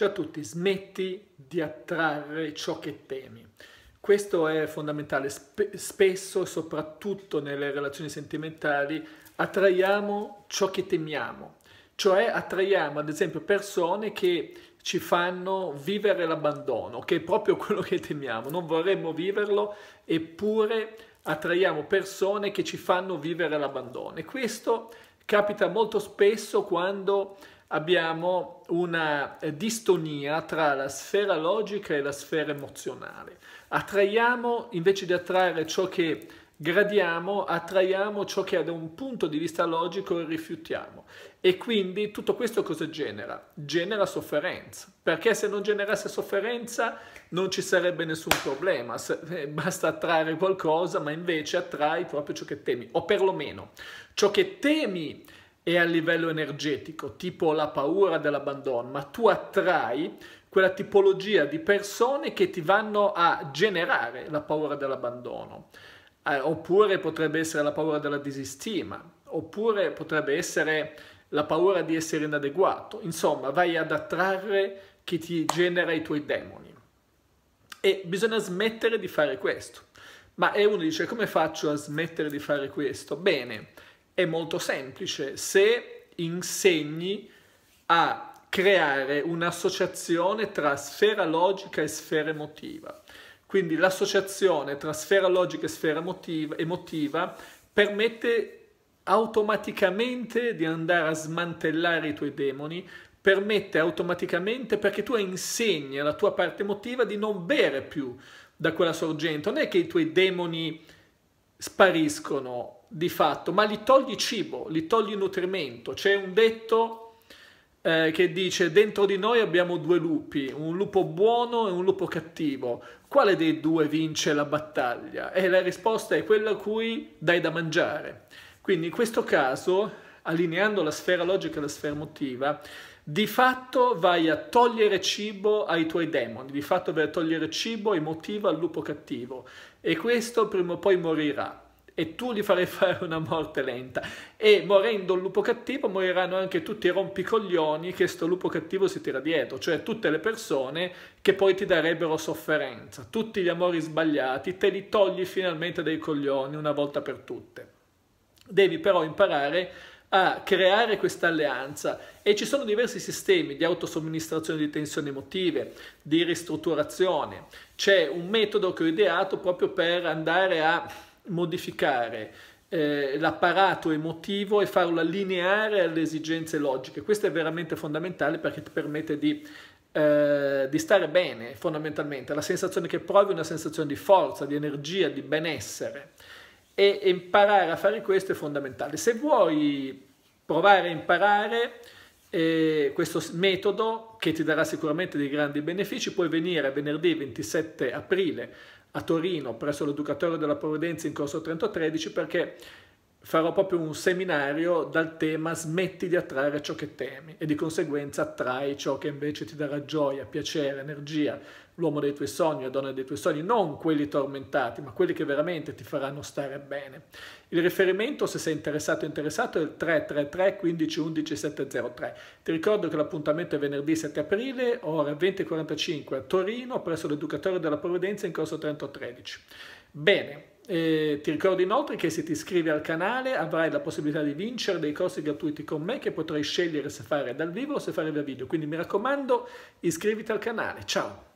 Ciao a tutti, smetti di attrarre ciò che temi. Questo è fondamentale, Sp spesso, soprattutto nelle relazioni sentimentali, attraiamo ciò che temiamo, cioè attraiamo ad esempio persone che ci fanno vivere l'abbandono, che è proprio quello che temiamo, non vorremmo viverlo, eppure attraiamo persone che ci fanno vivere l'abbandono. E questo capita molto spesso quando abbiamo una eh, distonia tra la sfera logica e la sfera emozionale. Attraiamo, invece di attrarre ciò che gradiamo, attraiamo ciò che da un punto di vista logico rifiutiamo. E quindi tutto questo cosa genera? Genera sofferenza, perché se non generasse sofferenza non ci sarebbe nessun problema, eh, basta attrarre qualcosa, ma invece attrai proprio ciò che temi, o perlomeno ciò che temi e a livello energetico, tipo la paura dell'abbandono, ma tu attrai quella tipologia di persone che ti vanno a generare la paura dell'abbandono. Eh, oppure potrebbe essere la paura della disistima, oppure potrebbe essere la paura di essere inadeguato. Insomma, vai ad attrarre chi ti genera i tuoi demoni. E bisogna smettere di fare questo. Ma e uno dice, come faccio a smettere di fare questo? Bene, è molto semplice. Se insegni a creare un'associazione tra sfera logica e sfera emotiva. Quindi l'associazione tra sfera logica e sfera emotiva, emotiva permette automaticamente di andare a smantellare i tuoi demoni, permette automaticamente perché tu insegni alla tua parte emotiva di non bere più da quella sorgente. Non è che i tuoi demoni spariscono di fatto, ma li togli cibo, li togli nutrimento. C'è un detto eh, che dice dentro di noi abbiamo due lupi, un lupo buono e un lupo cattivo. Quale dei due vince la battaglia? E la risposta è quella a cui dai da mangiare. Quindi in questo caso, allineando la sfera logica e la sfera emotiva, di fatto vai a togliere cibo ai tuoi demoni, di fatto vai a togliere cibo emotivo al lupo cattivo e questo prima o poi morirà e tu gli farai fare una morte lenta e morendo il lupo cattivo moriranno anche tutti i rompicoglioni che sto lupo cattivo si tira dietro, cioè tutte le persone che poi ti darebbero sofferenza, tutti gli amori sbagliati te li togli finalmente dai coglioni una volta per tutte. Devi però imparare a creare questa alleanza e ci sono diversi sistemi di autosomministrazione di tensioni emotive, di ristrutturazione. C'è un metodo che ho ideato proprio per andare a modificare eh, l'apparato emotivo e farlo allineare alle esigenze logiche. Questo è veramente fondamentale perché ti permette di eh, di stare bene fondamentalmente, la sensazione che provi è una sensazione di forza, di energia, di benessere e imparare a fare questo è fondamentale. Se vuoi provare a imparare eh, questo metodo che ti darà sicuramente dei grandi benefici, puoi venire venerdì 27 aprile a Torino presso l'Educatorio della Provvidenza in corso 3013 perché farò proprio un seminario dal tema smetti di attrarre ciò che temi e di conseguenza attrai ciò che invece ti darà gioia, piacere, energia, l'uomo dei tuoi sogni, la donna dei tuoi sogni, non quelli tormentati, ma quelli che veramente ti faranno stare bene. Il riferimento, se sei interessato o interessato, è il 333 15 11 703. Ti ricordo che l'appuntamento è venerdì 7 aprile, ore 20.45 a Torino, presso l'Educatore della Provvidenza in corso 3013. Bene, e ti ricordo inoltre che se ti iscrivi al canale avrai la possibilità di vincere dei corsi gratuiti con me che potrai scegliere se fare dal vivo o se fare via video. Quindi mi raccomando, iscriviti al canale. Ciao!